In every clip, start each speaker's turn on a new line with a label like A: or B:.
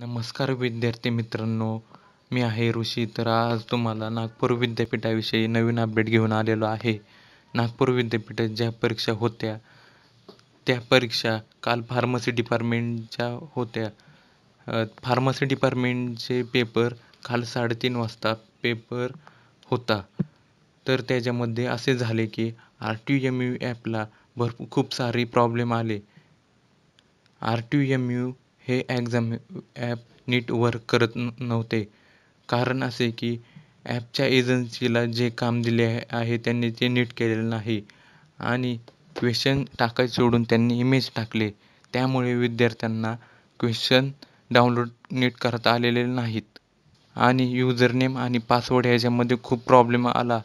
A: नमस्कार विद्यार्थी मित्रांनो मी आहे ऋषी तर आज तुम्हाला नागपूर विद्यापीठाविषयी नवीन अपडेट घेऊन आलेलो आहे नागपूर विद्यापीठात ज्या परीक्षा होत्या त्या परीक्षा काल फार्मसी डिपार्टमेंटच्या होत्या फार्मसी डिपार्टमेंटचे पेपर काल साडेतीन वाजता पेपर होता तर त्याच्यामध्ये असे झाले की आर टी एम यू ॲपला भरपूर खूप सारे प्रॉब्लेम आले आर टी एम यू हे ॲक्झाम ॲप नीट वर्क करत नव्हते कारण असे की ॲपच्या एजन्सीला जे काम दिले आहे त्यांनी ते नीट केलेलं नाही आणि क्वेश्चन टाकाय सोडून त्यांनी इमेज टाकले त्यामुळे विद्यार्थ्यांना क्वेश्चन डाउनलोड नीट करता आलेले नाहीत आणि युजरनेम आणि पासवर्ड ह्याच्यामध्ये खूप प्रॉब्लेम आला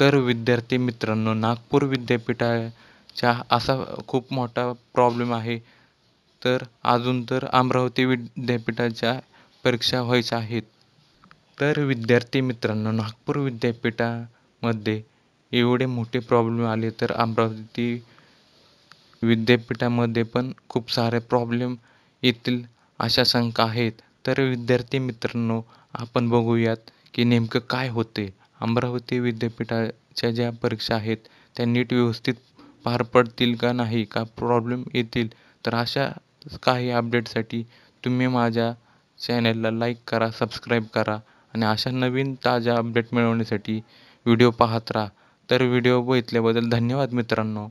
A: तर विद्यार्थी मित्रांनो नागपूर विद्यापीठाच्या असा खूप मोठा प्रॉब्लेम आहे तर अजून तर अमरावती विद्यापीठाच्या परीक्षा व्हायच्या आहेत तर विद्यार्थी मित्रांनो नागपूर विद्यापीठामध्ये एवढे मोठे प्रॉब्लेम आले तर अमरावती विद्यापीठामध्ये पण खूप सारे प्रॉब्लेम येतील अशा शंका आहेत तर विद्यार्थी मित्रांनो आपण बघूयात की नेमकं काय होते अमरावती विद्यापीठाच्या ज्या परीक्षा आहेत त्या नीट व्यवस्थित पार पडतील का नाही का प्रॉब्लेम येतील तर अशा काही अपडेटसाठी तुम्ही माझ्या चॅनलला लाईक करा सबस्क्राईब करा आणि अशा नवीन ताज्या अपडेट मिळवण्यासाठी व्हिडिओ पाहत राहा तर व्हिडिओ बघितल्याबद्दल धन्यवाद मित्रांनो